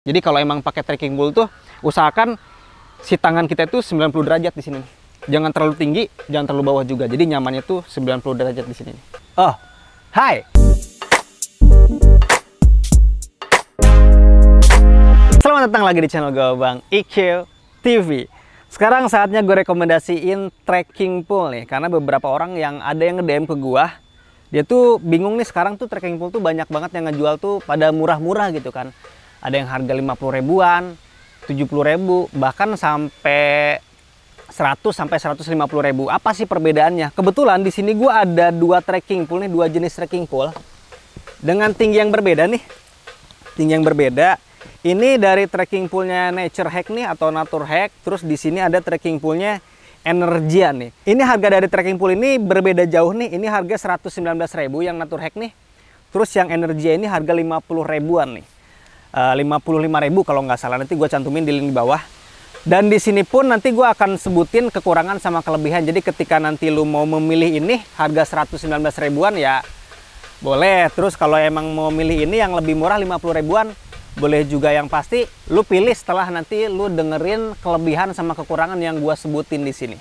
Jadi kalau emang pakai trekking bull tuh usahakan si tangan kita itu 90 derajat di sini. Jangan terlalu tinggi, jangan terlalu bawah juga. Jadi nyamannya tuh 90 derajat di sini. Oh, hai. Selamat datang lagi di channel gue Bang IQ TV. Sekarang saatnya gue rekomendasiin trekking pool nih karena beberapa orang yang ada yang nge ke gua dia tuh bingung nih sekarang tuh trekking pool tuh banyak banget yang ngejual tuh pada murah-murah gitu kan ada yang harga 50 ribuan puluh ribu bahkan sampai 100 sampai 150 ribu apa sih perbedaannya kebetulan di sini gue ada dua trekking pool nih dua jenis trekking pool dengan tinggi yang berbeda nih tinggi yang berbeda ini dari trekking poolnya Nature Hack nih atau Nature Hack terus di sini ada trekking poolnya Energia nih ini harga dari trekking pool ini berbeda jauh nih ini harga ribu yang Nature Hack nih terus yang Energia ini harga 50 ribuan nih 55 eh, ribu kalau nggak salah nanti gue cantumin di link di bawah dan di sini pun nanti gue akan sebutin kekurangan sama kelebihan jadi ketika nanti lu mau memilih ini harga 119 ribuan ya boleh terus kalau emang mau milih ini yang lebih murah 50 ribuan boleh juga yang pasti lu pilih setelah nanti lu dengerin kelebihan sama kekurangan yang gue sebutin di sini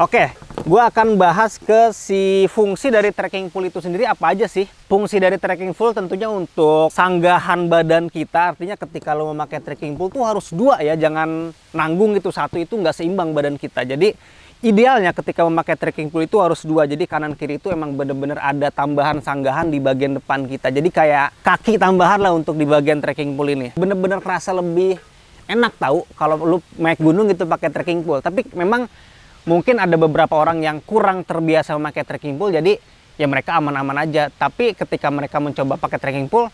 Oke, gue akan bahas ke si fungsi dari trekking pool itu sendiri apa aja sih? Fungsi dari trekking pool tentunya untuk sanggahan badan kita, artinya ketika lo memakai trekking pool tuh harus dua ya, jangan nanggung gitu satu itu nggak seimbang badan kita. Jadi idealnya ketika memakai trekking pool itu harus dua, jadi kanan kiri itu emang bener-bener ada tambahan sanggahan di bagian depan kita. Jadi kayak kaki tambahan lah untuk di bagian trekking pool ini. Bener-bener kerasa lebih enak tahu kalau lu naik gunung gitu pakai trekking pool. Tapi memang mungkin ada beberapa orang yang kurang terbiasa memakai trekking pole jadi ya mereka aman-aman aja tapi ketika mereka mencoba pakai trekking pole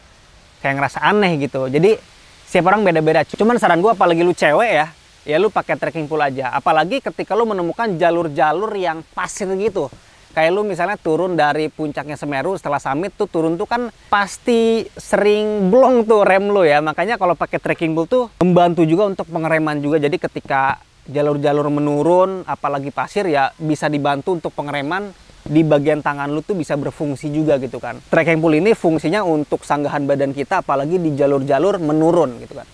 kayak ngerasa aneh gitu jadi setiap orang beda-beda cuman saran gue apalagi lu cewek ya ya lu pakai trekking pole aja apalagi ketika lu menemukan jalur-jalur yang pasir gitu kayak lu misalnya turun dari puncaknya Semeru setelah summit tuh turun tuh kan pasti sering blong tuh rem lu ya makanya kalau pakai trekking pole tuh membantu juga untuk pengereman juga jadi ketika jalur-jalur menurun apalagi pasir ya bisa dibantu untuk pengereman di bagian tangan lu tuh bisa berfungsi juga gitu kan. Trekking pool ini fungsinya untuk sanggahan badan kita apalagi di jalur-jalur menurun gitu kan.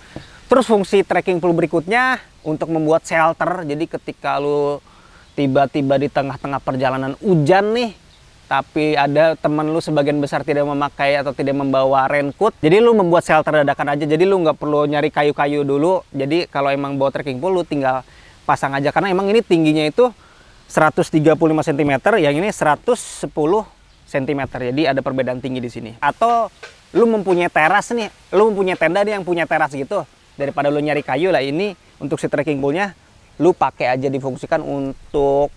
Terus fungsi trekking pool berikutnya untuk membuat shelter. Jadi ketika lu tiba-tiba di tengah-tengah perjalanan hujan nih tapi ada teman lu sebagian besar tidak memakai atau tidak membawa raincoat jadi lu membuat shelter dadakan aja jadi lu nggak perlu nyari kayu-kayu dulu jadi kalau emang bawa trekking pool lu tinggal pasang aja karena emang ini tingginya itu 135 cm, yang ini 110 cm. Jadi ada perbedaan tinggi di sini. Atau lu mempunyai teras nih, lu mempunyai tenda nih yang punya teras gitu. Daripada lu nyari kayu lah ini untuk si trekking poolnya, lu pakai aja difungsikan untuk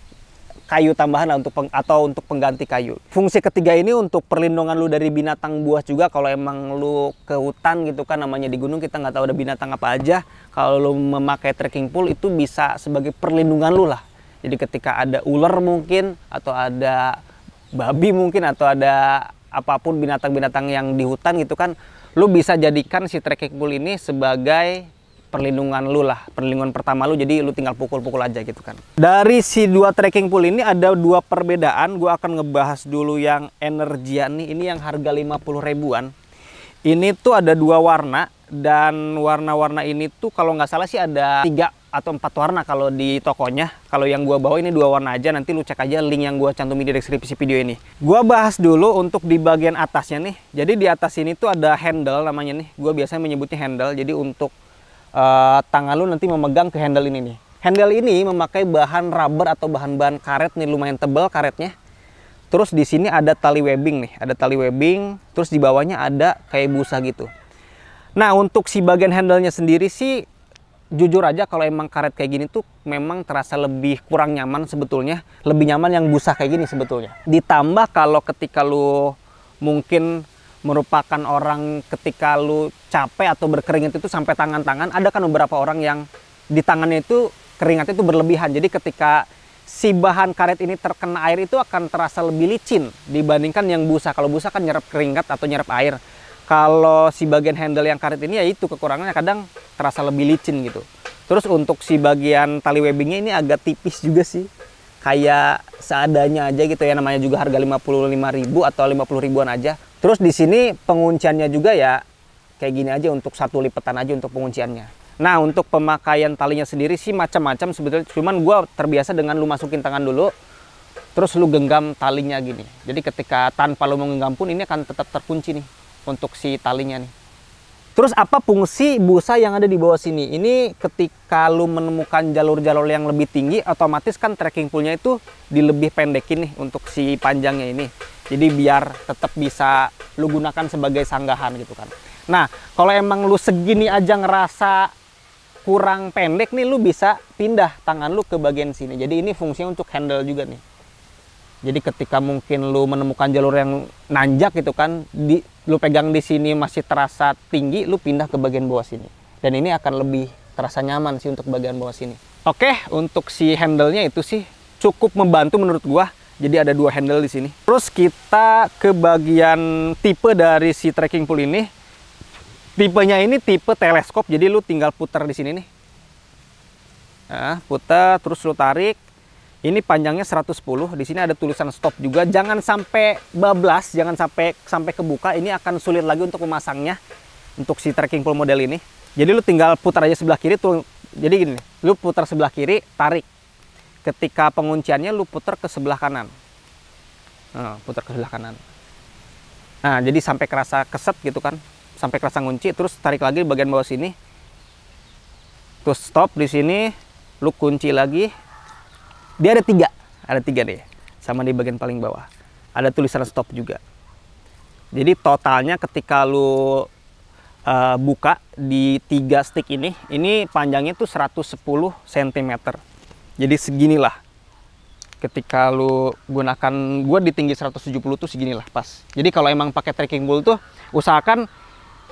kayu tambahan lah untuk peng, atau untuk pengganti kayu. Fungsi ketiga ini untuk perlindungan lu dari binatang buas juga kalau emang lu ke hutan gitu kan namanya di gunung kita nggak tahu ada binatang apa aja. Kalau lu memakai trekking pole itu bisa sebagai perlindungan lu lah. Jadi ketika ada ular mungkin atau ada babi mungkin atau ada apapun binatang-binatang yang di hutan gitu kan lu bisa jadikan si trekking pole ini sebagai perlindungan lu lah, perlindungan pertama lu jadi lu tinggal pukul-pukul aja gitu kan. Dari si dua trekking pool ini ada dua perbedaan, gua akan ngebahas dulu yang energian nih, ini yang harga 50 ribuan. Ini tuh ada dua warna dan warna-warna ini tuh kalau nggak salah sih ada tiga atau empat warna kalau di tokonya. Kalau yang gua bawa ini dua warna aja, nanti lu cek aja link yang gua cantumin di deskripsi video ini. Gua bahas dulu untuk di bagian atasnya nih. Jadi di atas ini tuh ada handle namanya nih. Gua biasanya menyebutnya handle. Jadi untuk uh, eh, tangan lu nanti memegang ke handle ini nih. Handle ini memakai bahan rubber atau bahan-bahan karet nih lumayan tebal karetnya. Terus di sini ada tali webbing nih, ada tali webbing, terus di bawahnya ada kayak busa gitu. Nah, untuk si bagian handle-nya sendiri sih jujur aja kalau emang karet kayak gini tuh memang terasa lebih kurang nyaman sebetulnya, lebih nyaman yang busa kayak gini sebetulnya. Ditambah kalau ketika lu mungkin merupakan orang ketika lu capek atau berkeringat itu sampai tangan-tangan ada kan beberapa orang yang di tangannya itu keringatnya itu berlebihan jadi ketika si bahan karet ini terkena air itu akan terasa lebih licin dibandingkan yang busa kalau busa kan nyerap keringat atau nyerap air kalau si bagian handle yang karet ini ya itu kekurangannya kadang terasa lebih licin gitu terus untuk si bagian tali webbingnya ini agak tipis juga sih kayak seadanya aja gitu ya namanya juga harga 55.000 atau 50 ribuan aja Terus di sini pengunciannya juga ya kayak gini aja untuk satu lipetan aja untuk pengunciannya. Nah untuk pemakaian talinya sendiri sih macam-macam sebetulnya. Cuman gue terbiasa dengan lu masukin tangan dulu. Terus lu genggam talinya gini. Jadi ketika tanpa lu menggenggam pun ini akan tetap terkunci nih. Untuk si talinya nih. Terus apa fungsi busa yang ada di bawah sini? Ini ketika lu menemukan jalur-jalur yang lebih tinggi. Otomatis kan trekking poolnya itu dilebih pendekin nih untuk si panjangnya ini. Jadi biar tetap bisa lu gunakan sebagai sanggahan gitu kan. Nah, kalau emang lu segini aja ngerasa kurang pendek nih lu bisa pindah tangan lu ke bagian sini. Jadi ini fungsinya untuk handle juga nih. Jadi ketika mungkin lu menemukan jalur yang nanjak gitu kan, di, lu pegang di sini masih terasa tinggi, lu pindah ke bagian bawah sini. Dan ini akan lebih terasa nyaman sih untuk bagian bawah sini. Oke, untuk si handle-nya itu sih cukup membantu menurut gua jadi ada dua handle di sini. Terus kita ke bagian tipe dari si trekking pole ini. Tipenya ini tipe teleskop, jadi lu tinggal putar di sini nih. Nah, putar terus lu tarik. Ini panjangnya 110. Di sini ada tulisan stop juga. Jangan sampai bablas, jangan sampai sampai kebuka. Ini akan sulit lagi untuk memasangnya untuk si trekking pole model ini. Jadi lu tinggal putar aja sebelah kiri tuh. Jadi gini, lu putar sebelah kiri, tarik ketika pengunciannya lu putar ke sebelah kanan nah, putar ke sebelah kanan nah jadi sampai kerasa keset gitu kan sampai kerasa ngunci terus tarik lagi di bagian bawah sini terus stop di sini lu kunci lagi dia ada tiga ada tiga deh sama di bagian paling bawah ada tulisan stop juga jadi totalnya ketika lu uh, buka di tiga stick ini ini panjangnya tuh 110 cm jadi seginilah ketika lu gunakan gua di tinggi 170 tuh seginilah pas jadi kalau emang pakai trekking bull tuh usahakan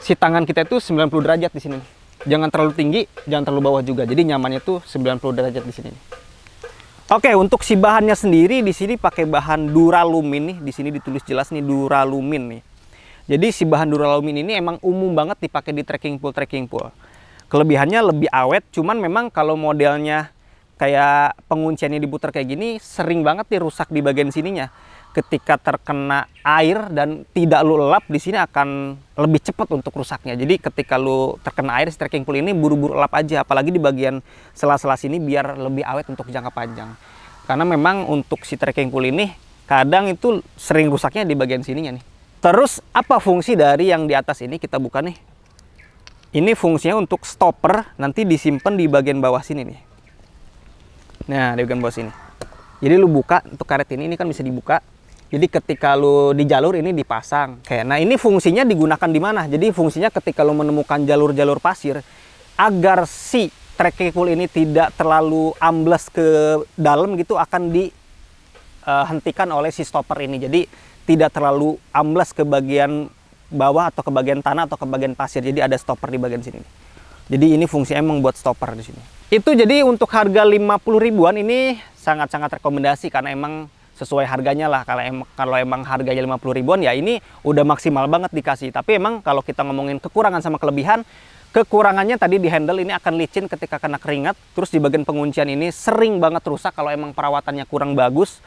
si tangan kita itu 90 derajat di sini jangan terlalu tinggi jangan terlalu bawah juga jadi nyamannya tuh 90 derajat di sini Oke, untuk si bahannya sendiri di sini pakai bahan duralumin nih. Di sini ditulis jelas nih duralumin nih. Jadi si bahan duralumin ini emang umum banget dipakai di trekking pool trekking pool. Kelebihannya lebih awet, cuman memang kalau modelnya kayak pengunciannya diputar kayak gini sering banget nih rusak di bagian sininya ketika terkena air dan tidak lu lap di sini akan lebih cepat untuk rusaknya. Jadi ketika lu terkena air striking trekking pool ini buru-buru lap aja apalagi di bagian sela-sela sini biar lebih awet untuk jangka panjang. Karena memang untuk si trekking pool ini kadang itu sering rusaknya di bagian sininya nih. Terus apa fungsi dari yang di atas ini kita buka nih? Ini fungsinya untuk stopper nanti disimpan di bagian bawah sini nih. Nah, di bagian bawah sini. Jadi lu buka untuk karet ini, ini kan bisa dibuka. Jadi ketika lu di jalur ini dipasang. Oke, nah ini fungsinya digunakan di mana? Jadi fungsinya ketika lu menemukan jalur-jalur pasir, agar si trekking pool ini tidak terlalu ambles ke dalam gitu akan dihentikan eh, oleh si stopper ini. Jadi tidak terlalu ambles ke bagian bawah atau ke bagian tanah atau ke bagian pasir. Jadi ada stopper di bagian sini. Jadi ini fungsi emang buat stopper di sini. Itu jadi untuk harga 50 ribuan ini sangat-sangat rekomendasi karena emang sesuai harganya lah kalau em kalau emang harganya 50 ribuan ya ini udah maksimal banget dikasih tapi emang kalau kita ngomongin kekurangan sama kelebihan kekurangannya tadi di handle ini akan licin ketika kena keringat terus di bagian penguncian ini sering banget rusak kalau emang perawatannya kurang bagus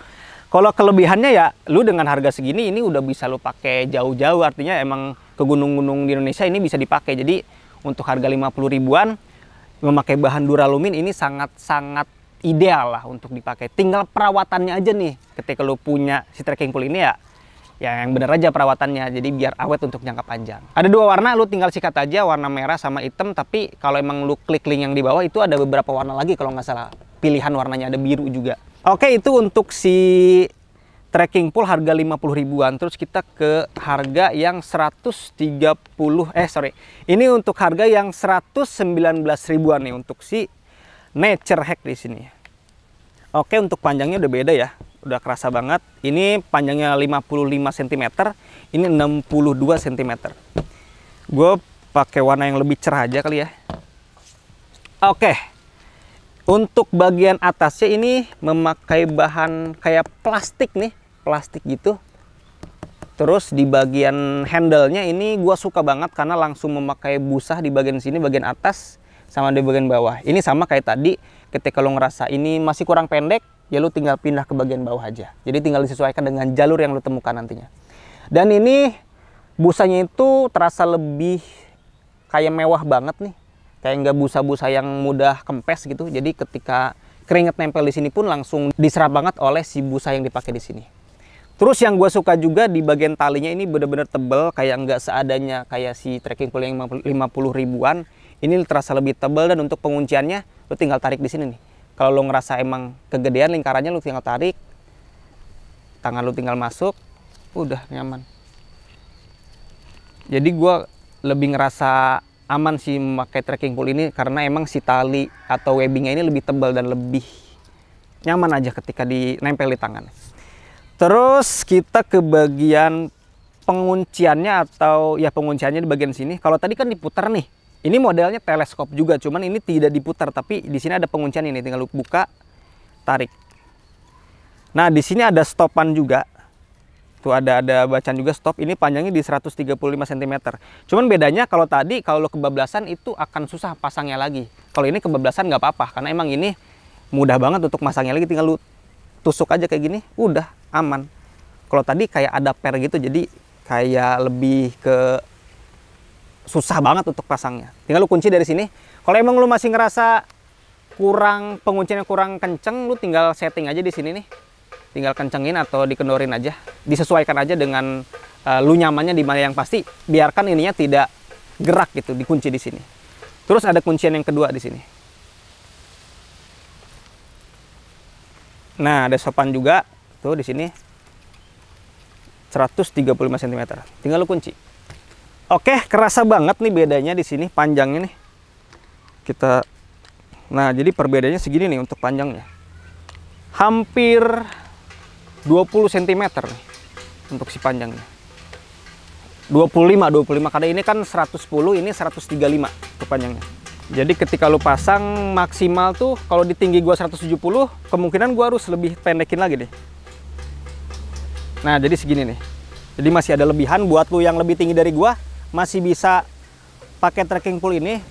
kalau kelebihannya ya lu dengan harga segini ini udah bisa lu pakai jauh-jauh artinya emang ke gunung-gunung di Indonesia ini bisa dipakai jadi untuk harga 50 ribuan memakai bahan duralumin ini sangat-sangat ideal lah untuk dipakai. Tinggal perawatannya aja nih. Ketika lu punya si trekking pole ini ya ya yang bener aja perawatannya jadi biar awet untuk jangka panjang ada dua warna lu tinggal sikat aja warna merah sama hitam tapi kalau emang lu klik link yang di bawah itu ada beberapa warna lagi kalau nggak salah pilihan warnanya ada biru juga oke itu untuk si trekking pool harga 50 ribuan terus kita ke harga yang 130 eh sorry ini untuk harga yang 119 ribuan nih untuk si nature hack di sini oke untuk panjangnya udah beda ya udah kerasa banget ini panjangnya 55 cm ini 62 cm gue pakai warna yang lebih cerah aja kali ya oke untuk bagian atasnya ini memakai bahan kayak plastik nih plastik gitu terus di bagian handlenya ini gue suka banget karena langsung memakai busa di bagian sini bagian atas sama di bagian bawah ini sama kayak tadi ketika lo ngerasa ini masih kurang pendek ya lo tinggal pindah ke bagian bawah aja jadi tinggal disesuaikan dengan jalur yang lo temukan nantinya dan ini busanya itu terasa lebih kayak mewah banget nih kayak nggak busa-busa yang mudah kempes gitu jadi ketika keringet nempel di sini pun langsung diserap banget oleh si busa yang dipakai di sini Terus yang gue suka juga di bagian talinya ini bener-bener tebel kayak nggak seadanya kayak si trekking pole yang 50 ribuan. Ini terasa lebih tebel dan untuk pengunciannya lo tinggal tarik di sini nih. Kalau lo ngerasa emang kegedean lingkarannya lo tinggal tarik. Tangan lo tinggal masuk, udah nyaman. Jadi gue lebih ngerasa aman sih memakai trekking pole ini karena emang si tali atau webbingnya ini lebih tebal dan lebih nyaman aja ketika dinempel di tangan. Terus kita ke bagian pengunciannya atau ya pengunciannya di bagian sini. Kalau tadi kan diputar nih. Ini modelnya teleskop juga, cuman ini tidak diputar tapi di sini ada penguncian ini tinggal buka tarik. Nah, di sini ada stopan juga. Tuh ada ada bacaan juga stop. Ini panjangnya di 135 cm. Cuman bedanya kalau tadi kalau lo kebablasan itu akan susah pasangnya lagi. Kalau ini kebablasan nggak apa-apa karena emang ini mudah banget untuk masangnya lagi tinggal lu tusuk aja kayak gini, udah aman kalau tadi kayak ada per gitu jadi kayak lebih ke susah banget untuk pasangnya tinggal lu kunci dari sini kalau emang lu masih ngerasa kurang penguncinya kurang kenceng lu tinggal setting aja di sini nih tinggal kencengin atau dikendorin aja disesuaikan aja dengan uh, lu nyamannya di mana yang pasti biarkan ininya tidak gerak gitu dikunci di sini terus ada kuncian yang kedua di sini nah ada sopan juga tuh di sini 135 cm. Tinggal lu kunci. Oke, kerasa banget nih bedanya di sini panjangnya nih. Kita Nah, jadi perbedaannya segini nih untuk panjangnya. Hampir 20 cm nih untuk si panjangnya. 25, 25 karena ini kan 110, ini 135 ke panjangnya. Jadi ketika lu pasang maksimal tuh kalau di tinggi gua 170, kemungkinan gua harus lebih pendekin lagi deh. Nah, jadi segini nih. Jadi masih ada lebihan buat lu yang lebih tinggi dari gua masih bisa pakai trekking pole ini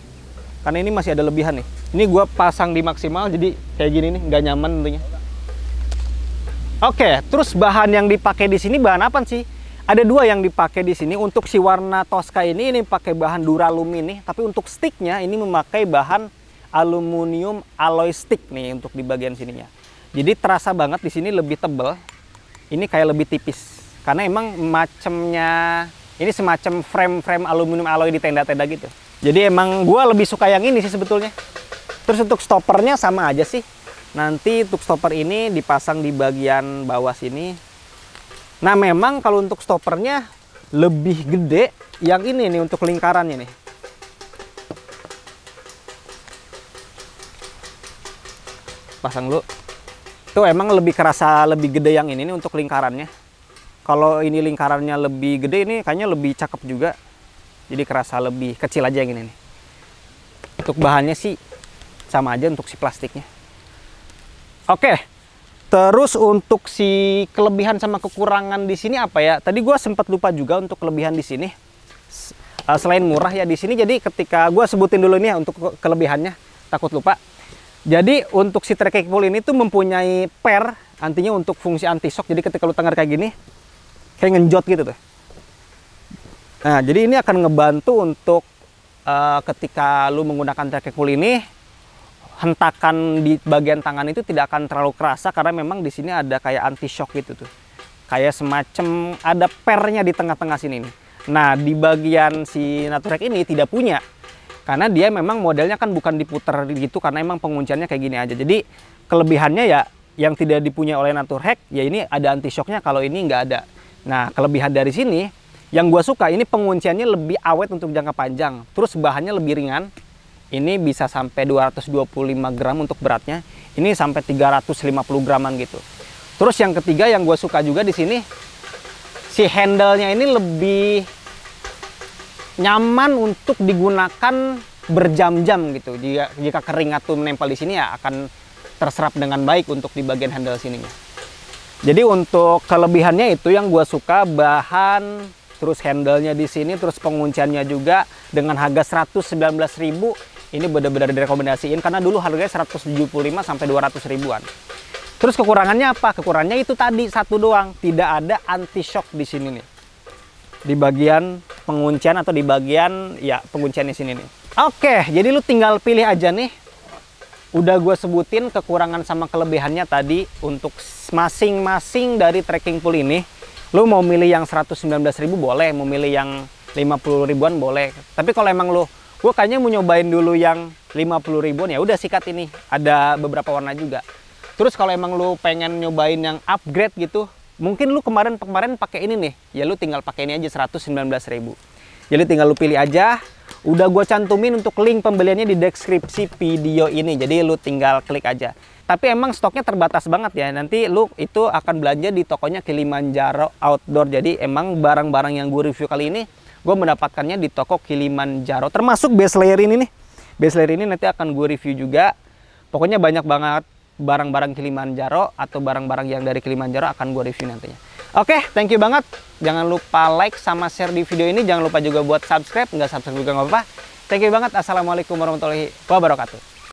karena ini masih ada lebihan nih. Ini gua pasang di maksimal jadi kayak gini nih, nggak nyaman tentunya. Oke, terus bahan yang dipakai di sini bahan apa sih? Ada dua yang dipakai di sini untuk si warna Tosca ini ini pakai bahan Duralum ini, tapi untuk sticknya ini memakai bahan aluminium alloy stick nih untuk di bagian sininya. Jadi terasa banget di sini lebih tebal ini kayak lebih tipis karena emang macemnya ini semacam frame-frame aluminium alloy di tenda-tenda gitu jadi emang gue lebih suka yang ini sih sebetulnya terus untuk stoppernya sama aja sih nanti untuk stopper ini dipasang di bagian bawah sini nah memang kalau untuk stoppernya lebih gede yang ini nih untuk lingkarannya nih pasang dulu itu emang lebih kerasa lebih gede yang ini nih untuk lingkarannya kalau ini lingkarannya lebih gede ini kayaknya lebih cakep juga jadi kerasa lebih kecil aja yang ini nih untuk bahannya sih sama aja untuk si plastiknya oke terus untuk si kelebihan sama kekurangan di sini apa ya tadi gue sempat lupa juga untuk kelebihan di sini eh, selain murah ya di sini jadi ketika gue sebutin dulu nih ya untuk kelebihannya takut lupa jadi untuk si trek kickball ini tuh mempunyai per antinya untuk fungsi anti shock. Jadi ketika lu tengar kayak gini kayak ngejot gitu tuh. Nah, jadi ini akan ngebantu untuk uh, ketika lu menggunakan trek kickball ini hentakan di bagian tangan itu tidak akan terlalu kerasa karena memang di sini ada kayak anti shock gitu tuh. Kayak semacam ada pernya di tengah-tengah sini nih. Nah, di bagian si Naturek ini tidak punya karena dia memang modelnya kan bukan diputar gitu karena emang pengunciannya kayak gini aja jadi kelebihannya ya yang tidak dipunya oleh hack, ya ini ada anti shocknya kalau ini nggak ada nah kelebihan dari sini yang gue suka ini pengunciannya lebih awet untuk jangka panjang terus bahannya lebih ringan ini bisa sampai 225 gram untuk beratnya ini sampai 350 graman gitu terus yang ketiga yang gue suka juga di sini si handlenya ini lebih nyaman untuk digunakan berjam-jam gitu. Jika, jika keringat tuh menempel di sini ya akan terserap dengan baik untuk di bagian handle sininya. Jadi untuk kelebihannya itu yang gue suka bahan terus handlenya di sini terus pengunciannya juga dengan harga 119.000 ini benar-benar direkomendasiin karena dulu harganya 175 sampai 200 ribuan. Terus kekurangannya apa? Kekurangannya itu tadi satu doang, tidak ada anti shock di sini nih di bagian penguncian atau di bagian ya penguncian di sini nih. Oke, jadi lu tinggal pilih aja nih. Udah gue sebutin kekurangan sama kelebihannya tadi untuk masing-masing dari trekking pool ini. Lu mau milih yang 119.000 boleh, mau milih yang 50 ribuan boleh. Tapi kalau emang lu gue kayaknya mau nyobain dulu yang 50 ribuan ya udah sikat ini ada beberapa warna juga terus kalau emang lu pengen nyobain yang upgrade gitu mungkin lu kemarin kemarin pakai ini nih ya lu tinggal pakai ini aja 119.000. jadi ya tinggal lu pilih aja udah gue cantumin untuk link pembeliannya di deskripsi video ini jadi lu tinggal klik aja tapi emang stoknya terbatas banget ya nanti lu itu akan belanja di tokonya Kilimanjaro Outdoor jadi emang barang-barang yang gue review kali ini gue mendapatkannya di toko Kilimanjaro termasuk base layer ini nih base layer ini nanti akan gue review juga pokoknya banyak banget barang-barang Kilimanjaro atau barang-barang yang dari Kilimanjaro akan gue review nantinya. Oke, okay, thank you banget. Jangan lupa like sama share di video ini. Jangan lupa juga buat subscribe. Nggak subscribe juga nggak apa-apa. Thank you banget. Assalamualaikum warahmatullahi wabarakatuh.